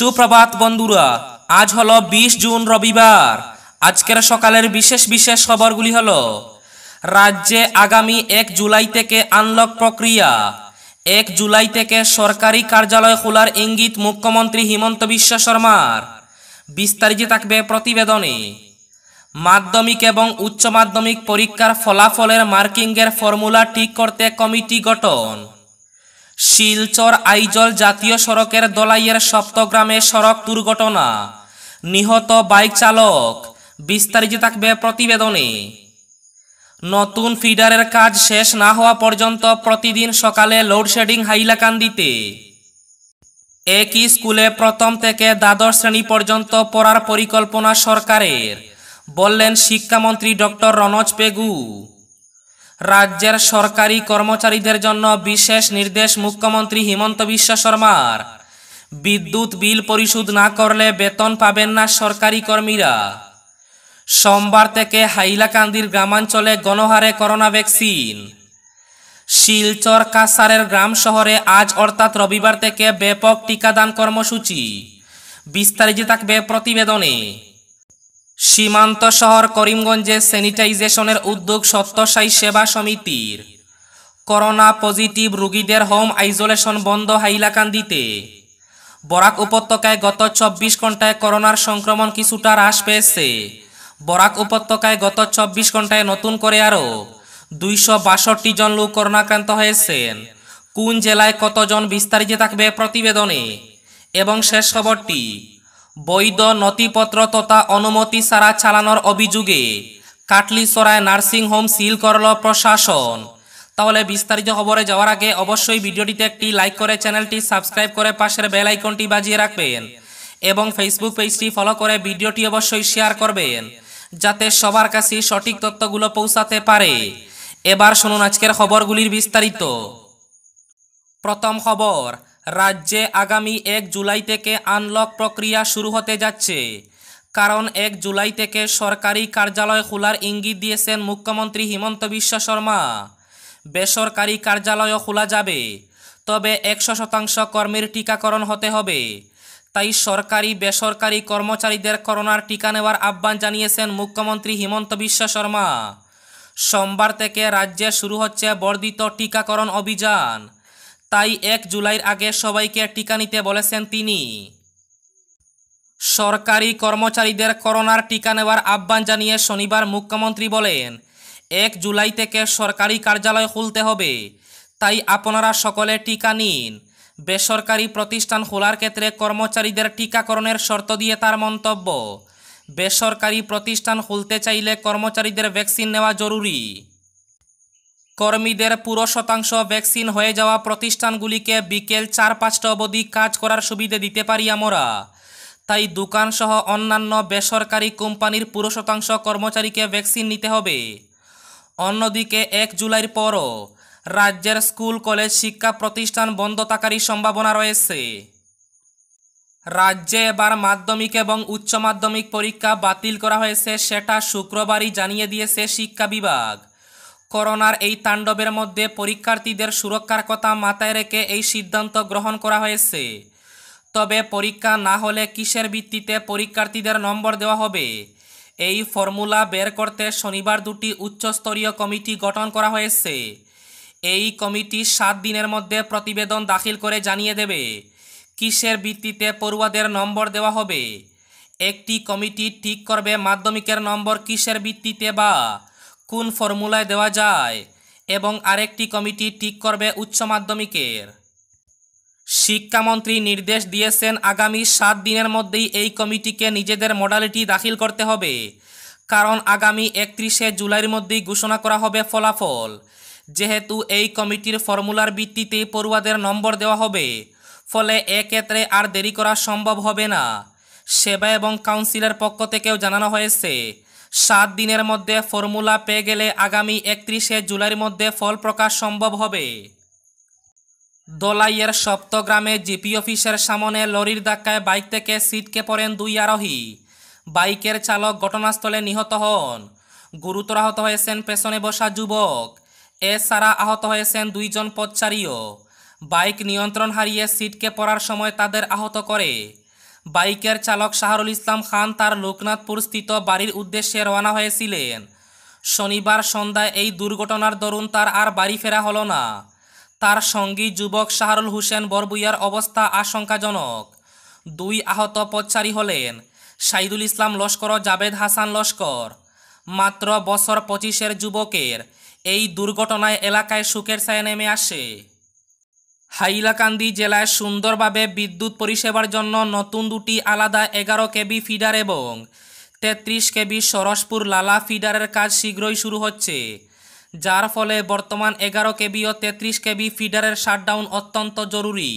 সুপ্রভাত বন্ধুরা আজ হলো ২০ জুন রবিবার আজকের সকালের বিশেষ বিশেষ খবরগুলি হল রাজ্যে আগামী এক জুলাই থেকে আনলক প্রক্রিয়া এক জুলাই থেকে সরকারি কার্যালয় খোলার ইঙ্গিত মুখ্যমন্ত্রী হিমন্ত বিশ্ব শর্মার বিস্তারিত থাকবে প্রতিবেদনে মাধ্যমিক এবং উচ্চ মাধ্যমিক পরীক্ষার ফলাফলের মার্কিংয়ের ফর্মুলা ঠিক করতে কমিটি গঠন শিলচর আইজল জাতীয় সড়কের দলাইয়ের সপ্তগ্রামে সড়ক দুর্ঘটনা নিহত বাইক চালক বিস্তারিত থাকবে প্রতিবেদনে নতুন ফিডারের কাজ শেষ না হওয়া পর্যন্ত প্রতিদিন সকালে লোডশেডিং হাইলাকান্দিতে একই স্কুলে প্রথম থেকে দ্বাদশ শ্রেণী পর্যন্ত পড়ার পরিকল্পনা সরকারের বললেন শিক্ষামন্ত্রী ডক্টর রনজ পেগু রাজ্যের সরকারি কর্মচারীদের জন্য বিশেষ নির্দেশ মুখ্যমন্ত্রী হিমন্ত বিশ্ব শর্মার বিদ্যুৎ বিল পরিশোধ না করলে বেতন পাবেন না সরকারি কর্মীরা সোমবার থেকে হাইলাকান্দির গ্রামাঞ্চলে গণহারে করোনা ভ্যাকসিন শিলচর কাসারের গ্রাম শহরে আজ অর্থাৎ রবিবার থেকে ব্যাপক টিকাদান কর্মসূচি বিস্তারিত থাকবে প্রতিবেদনে সীমান্ত শহর করিমগঞ্জে স্যানিটাইজেশনের উদ্যোগ সত্যসায়ী সেবা সমিতির করোনা পজিটিভ রুগীদের হোম আইসোলেশন বন্ধ হাইলাকান্দিতে বরাক উপত্যকায় গত চব্বিশ ঘন্টায় করোনার সংক্রমণ কিছুটা হ্রাস পেয়েছে বরাক উপত্যকায় গত চব্বিশ ঘন্টায় নতুন করে আরও দুইশো বাষট্টি জন লোক করোনাক্রান্ত হয়েছেন কোন জেলায় কতজন বিস্তারিত থাকবে প্রতিবেদনে এবং শেষ খবরটি বৈধ নথিপত্র তথা অনুমতি ছাড়া চালানোর অভিযোগে কাটলিসরায় নার্সিংহোম সিল করল প্রশাসন তাহলে বিস্তারিত খবরে যাওয়ার আগে অবশ্যই ভিডিওটিতে একটি লাইক করে চ্যানেলটি সাবস্ক্রাইব করে পাশের বেল আইকনটি বাজিয়ে রাখবেন এবং ফেসবুক পেজটি ফলো করে ভিডিওটি অবশ্যই শেয়ার করবেন যাতে সবার কাছে সঠিক তথ্যগুলো পৌঁছাতে পারে এবার শুনুন আজকের খবরগুলির বিস্তারিত প্রথম খবর রাজ্যে আগামী এক জুলাই থেকে আনলক প্রক্রিয়া শুরু হতে যাচ্ছে কারণ এক জুলাই থেকে সরকারি কার্যালয় খোলার ইঙ্গিত দিয়েছেন মুখ্যমন্ত্রী হিমন্ত বিশ্ব শর্মা বেসরকারি কার্যালয়ও খোলা যাবে তবে একশো শতাংশ কর্মীর টিকাকরণ হতে হবে তাই সরকারি বেসরকারি কর্মচারীদের করোনার টিকা নেওয়ার আহ্বান জানিয়েছেন মুখ্যমন্ত্রী হিমন্ত বিশ্ব শর্মা সোমবার থেকে রাজ্যে শুরু হচ্ছে বর্ধিত টিকাকরণ অভিযান তাই এক জুলাইয়ের আগে সবাইকে টিকা নিতে বলেছেন তিনি সরকারি কর্মচারীদের করোনার টিকা নেওয়ার আহ্বান জানিয়ে শনিবার মুখ্যমন্ত্রী বলেন এক জুলাই থেকে সরকারি কার্যালয় খুলতে হবে তাই আপনারা সকলে টিকা নিন বেসরকারি প্রতিষ্ঠান খোলার ক্ষেত্রে কর্মচারীদের টিকাকরণের শর্ত দিয়ে তার মন্তব্য বেসরকারি প্রতিষ্ঠান খুলতে চাইলে কর্মচারীদের ভ্যাকসিন নেওয়া জরুরি কর্মীদের পুরো শতাংশ ভ্যাকসিন হয়ে যাওয়া প্রতিষ্ঠানগুলিকে বিকেল চার পাঁচটা অবধি কাজ করার সুবিধে দিতে পারি আমরা তাই দোকানসহ অন্যান্য বেসরকারি কোম্পানির পুরো শতাংশ কর্মচারীকে ভ্যাকসিন নিতে হবে অন্যদিকে এক জুলাইর পরও রাজ্যের স্কুল কলেজ শিক্ষা প্রতিষ্ঠান বন্ধ থাকারই সম্ভাবনা রয়েছে রাজ্যে এবার মাধ্যমিক এবং উচ্চ মাধ্যমিক পরীক্ষা বাতিল করা হয়েছে সেটা শুক্রবারই জানিয়ে দিয়েছে শিক্ষা বিভাগ করোনার এই তাণ্ডবের মধ্যে পরীক্ষার্থীদের সুরক্ষার কথা মাথায় রেখে এই সিদ্ধান্ত গ্রহণ করা হয়েছে তবে পরীক্ষা না হলে কিসের ভিত্তিতে পরীক্ষার্থীদের নম্বর দেওয়া হবে এই ফর্মুলা বের করতে শনিবার দুটি উচ্চস্তরীয় কমিটি গঠন করা হয়েছে এই কমিটি সাত দিনের মধ্যে প্রতিবেদন দাখিল করে জানিয়ে দেবে কিসের ভিত্তিতে পড়ুয়াদের নম্বর দেওয়া হবে একটি কমিটি ঠিক করবে মাধ্যমিকের নম্বর কিসের ভিত্তিতে বা কোন ফর্মুলায় দেওয়া যায় এবং আরেকটি কমিটি ঠিক করবে উচ্চ মাধ্যমিকের শিক্ষামন্ত্রী নির্দেশ দিয়েছেন আগামী সাত দিনের মধ্যেই এই কমিটিকে নিজেদের মডালিটি দাখিল করতে হবে কারণ আগামী একত্রিশে জুলাইয়ের মধ্যেই ঘোষণা করা হবে ফলাফল যেহেতু এই কমিটির ফর্মুলার ভিত্তিতে পড়ুয়াদের নম্বর দেওয়া হবে ফলে এক্ষেত্রে আর দেরি করা সম্ভব হবে না সেবা এবং কাউন্সিলের পক্ষ থেকেও জানানো হয়েছে সাত দিনের মধ্যে ফর্মুলা পেয়ে গেলে আগামী একত্রিশে জুলাইয়ের মধ্যে ফল প্রকাশ সম্ভব হবে দোলাইয়ের সপ্তগ্রামে জিপি অফিসের সামনে লরির ধাক্কায় বাইক থেকে সিটকে পড়েন দুই আরোহী বাইকের চালক ঘটনাস্থলে নিহত হন গুরুতর আহত হয়েছেন পেছনে বসা যুবক এছাড়া আহত হয়েছেন দুইজন পথচারীও বাইক নিয়ন্ত্রণ হারিয়ে সিটকে পড়ার সময় তাদের আহত করে বাইকের চালক শাহরুল ইসলাম খান তার লোকনাথপুর স্থিত বাড়ির উদ্দেশ্যে রওনা হয়েছিলেন শনিবার সন্ধ্যায় এই দুর্ঘটনার দরুন তার আর বাড়ি ফেরা হলো না তার সঙ্গী যুবক শাহরুল হোসেন বরবুইয়ার অবস্থা আশঙ্কাজনক দুই আহত পথচারী হলেন সাইদুল ইসলাম লস্কর জাবেদ হাসান লস্কর মাত্র বছর পঁচিশের যুবকের এই দুর্ঘটনায় এলাকায় সুখের ছায়া নেমে আসে হাইলাকান্দি জেলায় সুন্দরভাবে বিদ্যুৎ পরিষেবার জন্য নতুন দুটি আলাদা এগারো কেবি ফিডার এবং তেত্রিশ কেবি সরসপুর লালা ফিডারের কাজ শীঘ্রই শুরু হচ্ছে যার ফলে বর্তমান এগারো কেবি ও তেত্রিশ কেবি ফিডারের শাটডাউন অত্যন্ত জরুরি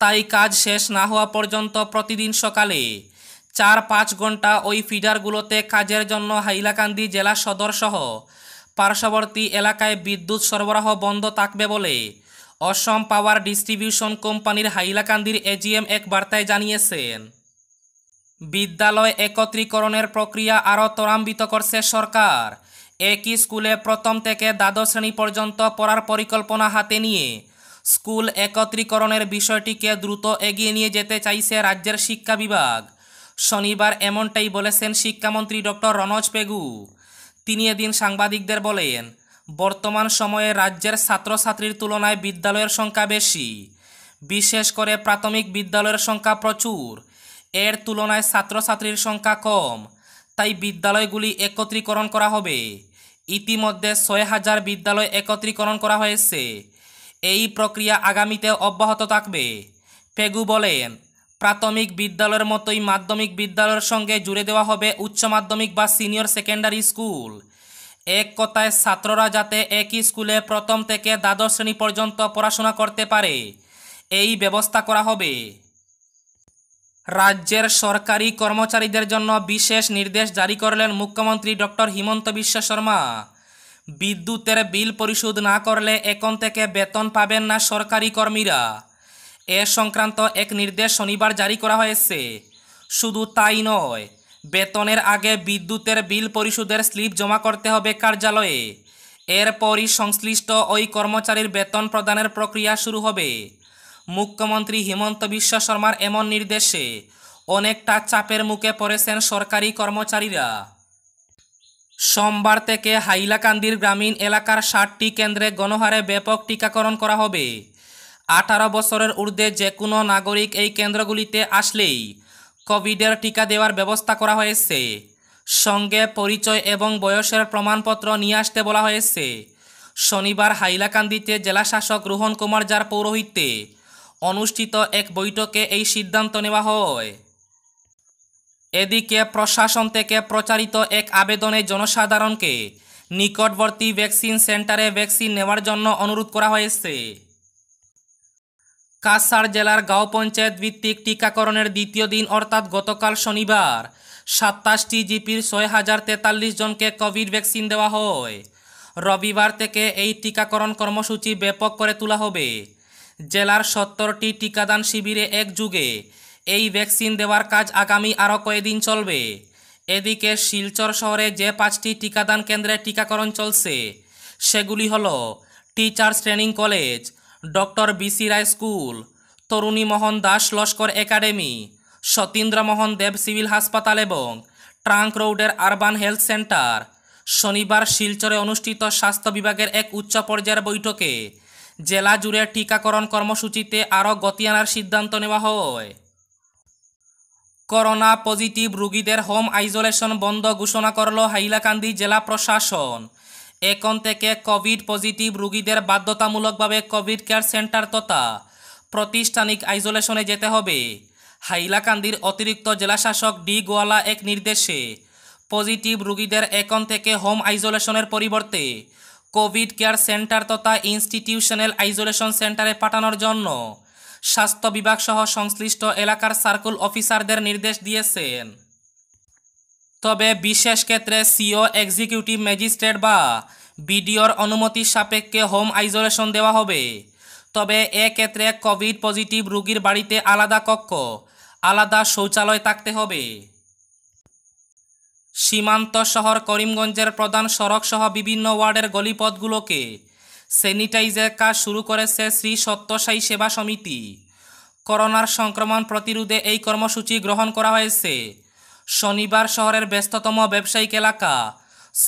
তাই কাজ শেষ না হওয়া পর্যন্ত প্রতিদিন সকালে চার পাঁচ ঘন্টা ওই ফিডারগুলোতে কাজের জন্য হাইলাকান্দি জেলা সদর সহ পার্শ্ববর্তী এলাকায় বিদ্যুৎ সরবরাহ বন্ধ থাকবে বলে অসম পাওয়ার ডিস্ট্রিবিউশন কোম্পানির হাইলাকান্দির এজিএম এক বার্তায় জানিয়েছেন বিদ্যালয় একত্রীকরণের প্রক্রিয়া আরও ত্বরান্বিত করছে সরকার একই স্কুলে প্রথম থেকে দ্বাদশ শ্রেণী পর্যন্ত পড়ার পরিকল্পনা হাতে নিয়ে স্কুল একত্রীকরণের বিষয়টিকে দ্রুত এগিয়ে নিয়ে যেতে চাইছে রাজ্যের শিক্ষা বিভাগ শনিবার এমনটাই বলেছেন শিক্ষামন্ত্রী ডক্টর রনজ পেগু তিনি এদিন সাংবাদিকদের বলেন বর্তমান সময়ে রাজ্যের ছাত্রছাত্রীর তুলনায় বিদ্যালয়ের সংখ্যা বেশি বিশেষ করে প্রাথমিক বিদ্যালয়ের সংখ্যা প্রচুর এর তুলনায় ছাত্রছাত্রীর সংখ্যা কম তাই বিদ্যালয়গুলি একত্রীকরণ করা হবে ইতিমধ্যে ছয় হাজার বিদ্যালয় একত্রীকরণ করা হয়েছে এই প্রক্রিয়া আগামীতে অব্যাহত থাকবে পেগু বলেন প্রাথমিক বিদ্যালয়ের মতোই মাধ্যমিক বিদ্যালয়ের সঙ্গে জুড়ে দেওয়া হবে উচ্চ মাধ্যমিক বা সিনিয়র সেকেন্ডারি স্কুল এক কথায় ছাত্ররা যাতে একই স্কুলে প্রথম থেকে দ্বাদশ শ্রেণী পর্যন্ত পড়াশোনা করতে পারে এই ব্যবস্থা করা হবে রাজ্যের সরকারি কর্মচারীদের জন্য বিশেষ নির্দেশ জারি করলেন মুখ্যমন্ত্রী ডক্টর হিমন্ত বিশ্ব শর্মা বিদ্যুতের বিল পরিশোধ না করলে এখন থেকে বেতন পাবেন না সরকারি কর্মীরা এ সংক্রান্ত এক নির্দেশ শনিবার জারি করা হয়েছে শুধু তাই নয় বেতনের আগে বিদ্যুতের বিল পরিশোধের স্লিপ জমা করতে হবে কার্যালয়ে এরপরই সংশ্লিষ্ট ওই কর্মচারীর বেতন প্রদানের প্রক্রিয়া শুরু হবে মুখ্যমন্ত্রী হিমন্ত বিশ্ব শর্মার এমন নির্দেশে অনেকটা চাপের মুখে পড়েছেন সরকারি কর্মচারীরা সোমবার থেকে হাইলাকান্দির গ্রামীণ এলাকার ষাটটি কেন্দ্রে গণহারে ব্যাপক টিকাকরণ করা হবে আঠারো বছরের ঊর্ধ্বে যে কোনো নাগরিক এই কেন্দ্রগুলিতে আসলেই কোভিডের টিকা দেওয়ার ব্যবস্থা করা হয়েছে সঙ্গে পরিচয় এবং বয়সের প্রমাণপত্র নিয়ে আসতে বলা হয়েছে শনিবার হাইলাকান্দিতে জেলাশাসক রোহন কুমার যার পৌরোহিত্যে অনুষ্ঠিত এক বৈঠকে এই সিদ্ধান্ত নেওয়া হয় এদিকে প্রশাসন থেকে প্রচারিত এক আবেদনে জনসাধারণকে নিকটবর্তী ভ্যাকসিন সেন্টারে ভ্যাকসিন নেওয়ার জন্য অনুরোধ করা হয়েছে কাছাড় জেলার গাঁও পঞ্চায়েত ভিত্তিক টিকাকরণের দ্বিতীয় দিন অর্থাৎ গতকাল শনিবার সাতাশটি জিপির ছয় হাজার তেতাল্লিশ জনকে কোভিড ভ্যাকসিন দেওয়া হয় রবিবার থেকে এই টিকাকরণ কর্মসূচি ব্যাপক করে তোলা হবে জেলার সত্তরটি টিকাদান শিবিরে একযুগে এই ভ্যাকসিন দেওয়ার কাজ আগামী আরও কয়েকদিন চলবে এদিকে শিলচর শহরে যে পাঁচটি টিকাদান কেন্দ্রে টিকাকরণ চলছে সেগুলি হল teachers training college doctor BC Roy school Taruni Mohan Das Laskar academy Satindra Mohan Deb civil হাসপাতাল এবং ট্রাঙ্ক রোডের আরবান হেলথ সেন্টার শনিবার শিলচরে অনুষ্ঠিত স্বাস্থ্য বিভাগের এক উচ্চ পর্যায়ের বৈঠকে জেলা জুড়ে টিকাকরণ কর্মসূচিতে আরও গতি আনার সিদ্ধান্ত নেওয়া হয় করোনা পজিটিভ রুগীদের হোম আইসোলেশন বন্ধ ঘোষণা করল হাইলাকান্দি জেলা প্রশাসন এখন থেকে কোভিড পজিটিভ রোগীদের বাধ্যতামূলকভাবে কোভিড কেয়ার সেন্টার তথা প্রতিষ্ঠানিক আইসোলেশনে যেতে হবে হাইলাকান্দির অতিরিক্ত জেলাশাসক ডি গোয়ালা এক নির্দেশে পজিটিভ রোগীদের এখন থেকে হোম আইসোলেশনের পরিবর্তে কোভিড কেয়ার সেন্টার তথা ইনস্টিটিউশনাল আইসোলেশন সেন্টারে পাঠানোর জন্য স্বাস্থ্য বিভাগসহ সংশ্লিষ্ট এলাকার সার্কুল অফিসারদের নির্দেশ দিয়েছেন তবে বিশেষ ক্ষেত্রে সিও এক্সিকিউটিভ ম্যাজিস্ট্রেট বা বিডিওর অনুমতির সাপেক্ষে হোম আইসোলেশন দেওয়া হবে তবে এক্ষেত্রে কোভিড পজিটিভ রুগীর বাড়িতে আলাদা কক্ষ আলাদা শৌচালয় থাকতে হবে সীমান্ত শহর করিমগঞ্জের প্রধান সড়কসহ বিভিন্ন ওয়ার্ডের গলিপথগুলোকে স্যানিটাইজের কাজ শুরু করেছে শ্রী সত্যসায়ী সেবা সমিতি করোনার সংক্রমণ প্রতিরোধে এই কর্মসূচি গ্রহণ করা হয়েছে শনিবার শহরের ব্যস্ততম ব্যবসায়িক এলাকা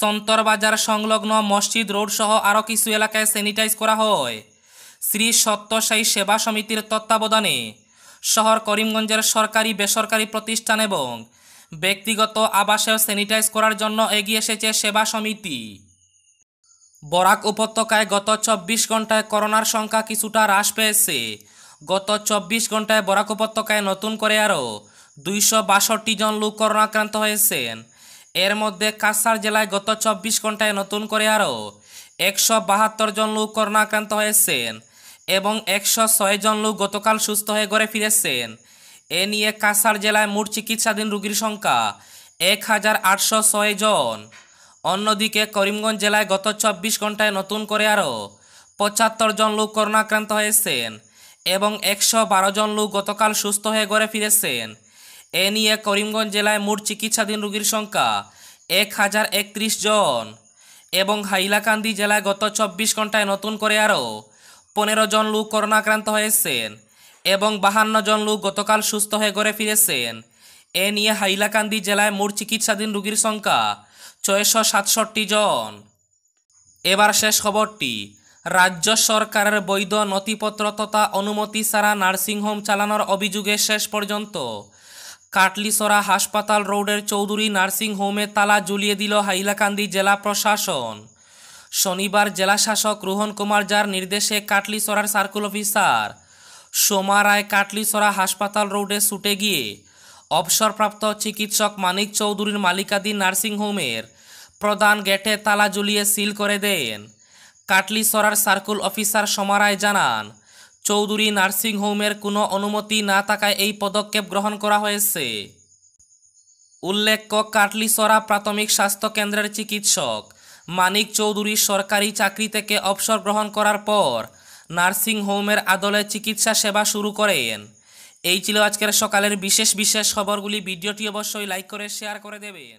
সন্তরবাজার সংলগ্ন মসজিদ রোড সহ আরও কিছু এলাকায় স্যানিটাইজ করা হয় শ্রী সত্যসাই সেবা সমিতির তত্ত্বাবধানে শহর করিমগঞ্জের সরকারি বেসরকারি প্রতিষ্ঠান এবং ব্যক্তিগত আবাসেও স্যানিটাইজ করার জন্য এগিয়ে এসেছে সেবা সমিতি বরাক উপত্যকায় গত চব্বিশ ঘন্টায় করোনার সংখ্যা কিছুটা হ্রাস পেয়েছে গত চব্বিশ ঘন্টায় বরাক উপত্যকায় নতুন করে আরও দুইশো বাষট্টি জন লোক করোনাক্রান্ত হয়েছেন এর মধ্যে কাসার জেলায় গত চব্বিশ ঘন্টায় নতুন করে আরও একশো বাহাত্তর জন লোক করোনাক্রান্ত হয়েছেন এবং একশো ছয় জন লোক গতকাল সুস্থ হয়ে ঘরে ফিরেছেন এ নিয়ে কাসার জেলায় মোট চিকিৎসাধীন রোগীর সংখ্যা এক হাজার আটশো জন অন্যদিকে করিমগঞ্জ জেলায় গত চব্বিশ ঘন্টায় নতুন করে আরও পঁচাত্তর জন লোক আক্রান্ত হয়েছেন এবং একশো জন লোক গতকাল সুস্থ হয়ে ঘরে ফিরেছেন এ নিয়ে করিমগঞ্জ জেলায় মোট চিকিৎসাধীন রোগীর সংখ্যা এক হাজার একত্রিশ জন এবং হাইলাকান্দি জেলায় গত চব্বিশ ঘন্টায় নতুন করে আরও পনেরো জন লোক করোনা আক্রান্ত হয়েছেন এবং বাহান্ন জন লোক গতকাল সুস্থ হয়ে ঘরে ফিরেছেন এ নিয়ে হাইলাকান্দি জেলায় মোট চিকিৎসাধীন রোগীর সংখ্যা ছয়শো সাতষট্টি জন এবার শেষ খবরটি রাজ্য সরকারের বৈধ নথিপত্র তথা অনুমতি ছাড়া নার্সিংহোম চালানোর অভিযোগে শেষ পর্যন্ত কাটলিসরা হাসপাতাল রোডের চৌধুরী নার্সিং হোমে তালা জুলিয়ে দিল হাইলাকান্দি জেলা প্রশাসন শনিবার জেলাশাসক রোহন কুমার যার নির্দেশে কাটলিসরার সার্কুল অফিসার সোমা রায় কাটলিসরা হাসপাতাল রোডে ছুটে গিয়ে অবসরপ্রাপ্ত চিকিৎসক মানিক চৌধুরীর মালিকাধীন নার্সিংহোমের প্রধান গেটে তালা জুলিয়ে সিল করে দেন কাটলিসরার সার্কুল অফিসার সোমা রায় জানান চৌধুরী নার্সিং হোমের কোনো অনুমতি না থাকায় এই পদক্ষেপ গ্রহণ করা হয়েছে উল্লেখ্য কাটলিসরা প্রাথমিক স্বাস্থ্য কেন্দ্রের চিকিৎসক মানিক চৌধুরী সরকারি চাকরি থেকে অবসর গ্রহণ করার পর নার্সিং হোমের আদলে চিকিৎসা সেবা শুরু করেন এই ছিল আজকের সকালের বিশেষ বিশেষ খবরগুলি ভিডিওটি অবশ্যই লাইক করে শেয়ার করে দেবেন